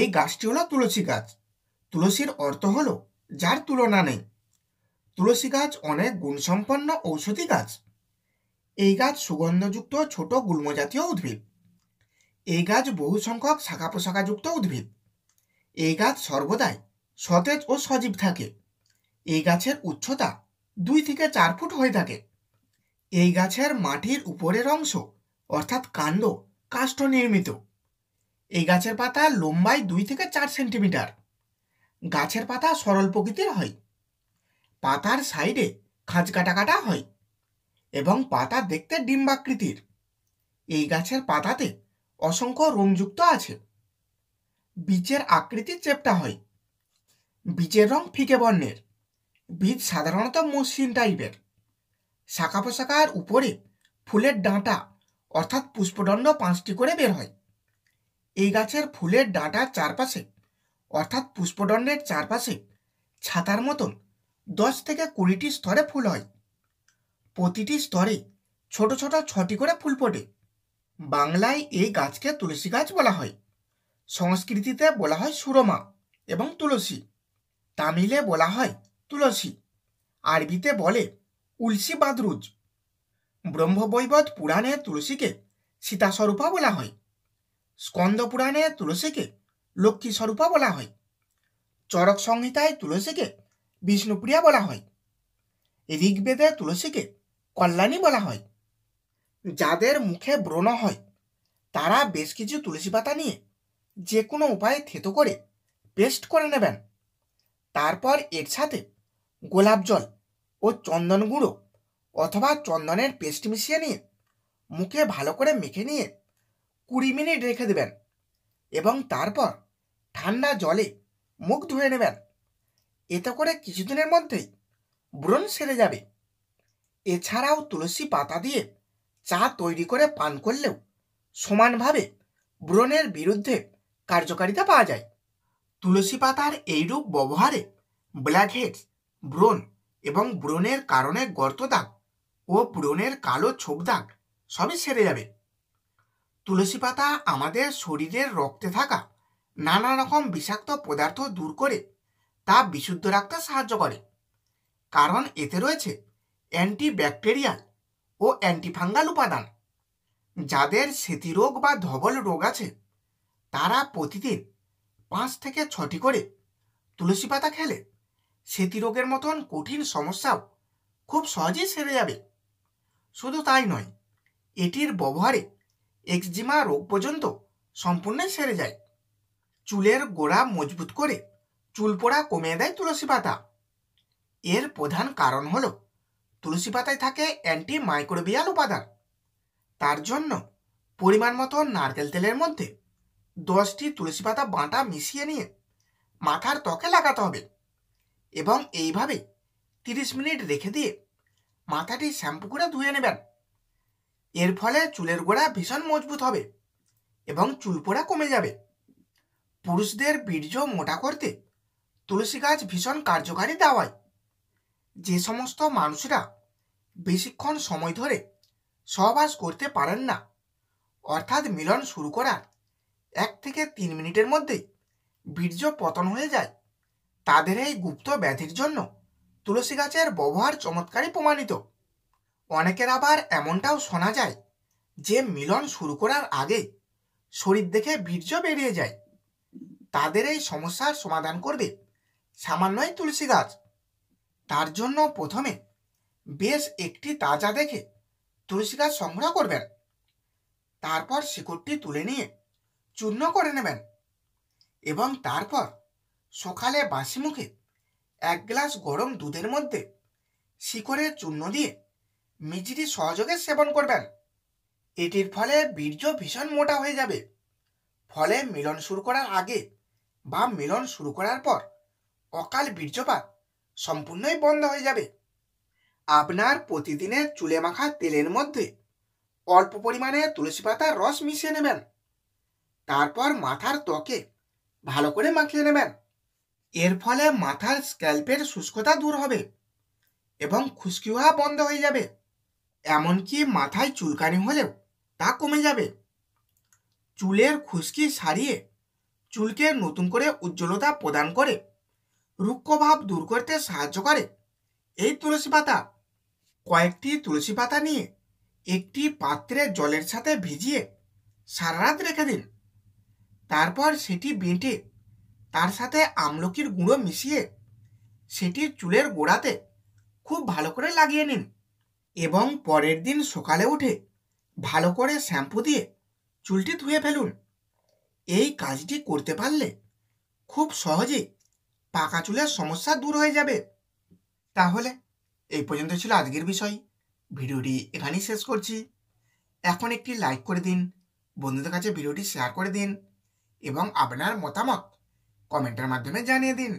এই গাছটি হলো তুলসী গাছ তুলসীর অর্থ হলো যার তুলনা নেই তুলসী গাছ অনেক গুণসম্পন্ন ঔষধি গাছ এই গাছ সুগন্ধযুক্ত ছোট গুল্মজাতীয় উদ্ভিদ এই গাছ বহু সংখ্যক শাখা প্রশাখাযুক্ত উদ্ভিদ এই গাছ সর্বদাই সতেজ ও সজীব থাকে এই গাছের উচ্চতা দুই থেকে চার ফুট হয়ে থাকে এই গাছের মাটির উপরের অংশ অর্থাৎ কাণ্ড কাষ্ঠ নির্মিত এই গাছের পাতা লম্বায় দুই থেকে চার সেন্টিমিটার গাছের পাতা সরল প্রকৃতির হয় পাতার সাইডে খাঁজ কাটা কাটা হয় এবং পাতা দেখতে ডিম্বাকৃতির এই গাছের পাতাতে অসংখ্য রোমযুক্ত আছে বীজের আকৃতি চেপটা হয় বীজের রং ফিকে বর্ণের বীজ সাধারণত মসৃণ টাইপের শাখা পোশাকার উপরে ফুলের ডাঁটা অর্থাৎ পুষ্পদণ্ড পাঁচটি করে বের হয় এই গাছের ফুলের ডাঁটার চারপাশে অর্থাৎ পুষ্পদণ্ডের চারপাশে ছাতার মতন দশ থেকে কুড়িটি স্তরে ফুল হয় প্রতিটি স্তরে ছোট ছোট ছটি করে ফুল ফোটে বাংলায় এই গাছকে তুলসী গাছ বলা হয় সংস্কৃতিতে বলা হয় সুরমা এবং তুলসী তামিলে বলা হয় তুলসী আরবিতে বলে উলসি বাদরুজ ব্রহ্মবৈবত পুরাণে তুলসীকে সীতাস্বরূপা বলা হয় স্কন্দপুরাণে তুলসীকে লক্ষ্মী স্বরূপা বলা হয় চরক সংহিতায় তুলসীকে বিষ্ণুপ্রিয়া বলা হয় ঋগ্বেদে তুলসীকে কল্যাণী বলা হয় যাদের মুখে ব্রণ হয় তারা বেশ কিছু তুলসী পাতা নিয়ে যে কোনো উপায়ে থেতো করে পেস্ট করে নেবেন তারপর এর সাথে গোলাপ জল ও চন্দন গুঁড়ো অথবা চন্দনের পেস্ট মিশিয়ে নিয়ে মুখে ভালো করে মেখে নিয়ে কুড়ি মিনিট রেখে দেবেন এবং তারপর ঠান্ডা জলে মুখ ধুয়ে নেবেন এতে করে কিছুদিনের মধ্যেই ব্রণ সেরে যাবে এছাড়াও তুলসী পাতা দিয়ে চা তৈরি করে পান করলেও সমানভাবে ব্রণের বিরুদ্ধে কার্যকারিতা পাওয়া যায় তুলসী পাতার এইরূপ ব্যবহারে ব্ল্যাকহেডস ব্রণ এবং ব্রণের কারণে গর্ত দাগ ও ব্রণের কালো ছোপ দাগ সবই সেরে যাবে তুলসী পাতা আমাদের শরীরের রক্তে থাকা নানা রকম বিষাক্ত পদার্থ দূর করে তা বিশুদ্ধ রাখতে সাহায্য করে কারণ এতে রয়েছে অ্যান্টিব্যাকটেরিয়াল ও অ্যান্টিফাঙ্গাল উপাদান যাদের স্মৃতিরোগ বা ধবল রোগ আছে তারা প্রতিদিন পাঁচ থেকে ছটি করে তুলসী পাতা খেলে স্মৃতিরোগের মতন কঠিন সমস্যাও খুব সহজেই সেরে যাবে শুধু তাই নয় এটির ব্যবহারে এক্সজিমা রোগ পর্যন্ত সম্পূর্ণই সেরে যায় চুলের গোড়া মজবুত করে চুল পোড়া কমিয়ে দেয় তুলসী পাতা এর প্রধান কারণ হল তুলসী পাতায় থাকে অ্যান্টি মাইক্রোবিয়াল উপাদান তার জন্য পরিমাণ মতো নারকেল তেলের মধ্যে দশটি তুলসী পাতা বাঁটা মিশিয়ে নিয়ে মাথার ত্বকে লাগাতে হবে এবং এইভাবে তিরিশ মিনিট রেখে দিয়ে মাথাটি শ্যাম্পু করে ধুয়ে নেবেন এর ফলে চুলের গোড়া ভীষণ মজবুত হবে এবং চুল পোড়া কমে যাবে পুরুষদের বীর্য মোটা করতে তুলসী গাছ ভীষণ কার্যকারী দাওয়ায় যে সমস্ত মানুষরা বেশিক্ষণ সময় ধরে সহবাস করতে পারেন না অর্থাৎ মিলন শুরু করার এক থেকে তিন মিনিটের মধ্যে বীর্য পতন হয়ে যায় তাদের এই গুপ্ত ব্যাধির জন্য তুলসী গাছের ব্যবহার চমৎকারী প্রমাণিত অনেকের আবার এমনটাও শোনা যায় যে মিলন শুরু করার আগে শরীর দেখে বীর্য বেরিয়ে যায় তাদের এই সমস্যার সমাধান করবে সামান্যই তুলসী গাছ তার জন্য প্রথমে বেশ একটি তাজা দেখে তুলসী গাছ সংগ্রহ করবেন তারপর শিকড়টি তুলে নিয়ে চূর্ণ করে নেবেন এবং তারপর সকালে বাসি মুখে এক গ্লাস গরম দুধের মধ্যে শিকড়ের চূর্ণ দিয়ে মিছরি সহযোগে সেবন করবেন এটির ফলে বীর্য ভীষণ মোটা হয়ে যাবে ফলে মিলন শুরু করার আগে বা মিলন শুরু করার পর অকাল বীর্যপাত সম্পূর্ণই বন্ধ হয়ে যাবে আপনার প্রতিদিনের চুলে মাখা তেলের মধ্যে অল্প পরিমাণে তুলসী পাতার রস মিশিয়ে নেবেন তারপর মাথার ত্বকে ভালো করে মাখিয়ে নেবেন এর ফলে মাথার স্ক্যাল্পের শুষ্কতা দূর হবে এবং খুশকি হওয়া বন্ধ হয়ে যাবে এমনকি মাথায় চুলকানি হলেও তা কমে যাবে চুলের খুশকি সারিয়ে চুলকে নতুন করে উজ্জ্বলতা প্রদান করে রুক্ষভাব দূর করতে সাহায্য করে এই তুলসী পাতা কয়েকটি তুলসী পাতা নিয়ে একটি পাত্রে জলের সাথে ভিজিয়ে সারা রাত রেখে দিন তারপর সেটি বেঁটে তার সাথে আমলকির গুঁড়ো মিশিয়ে সেটি চুলের গোড়াতে খুব ভালো করে লাগিয়ে নিন এবং পরের দিন সকালে উঠে ভালো করে শ্যাম্পু দিয়ে চুলটি ধুয়ে ফেলুন এই কাজটি করতে পারলে খুব সহজেই পাকা চুলের সমস্যা দূর হয়ে যাবে তাহলে এই পর্যন্ত ছিল আজকের বিষয় ভিডিওটি এখানেই শেষ করছি এখন একটি লাইক করে দিন বন্ধুদের কাছে ভিডিওটি শেয়ার করে দিন এবং আপনার মতামত কমেন্টের মাধ্যমে জানিয়ে দিন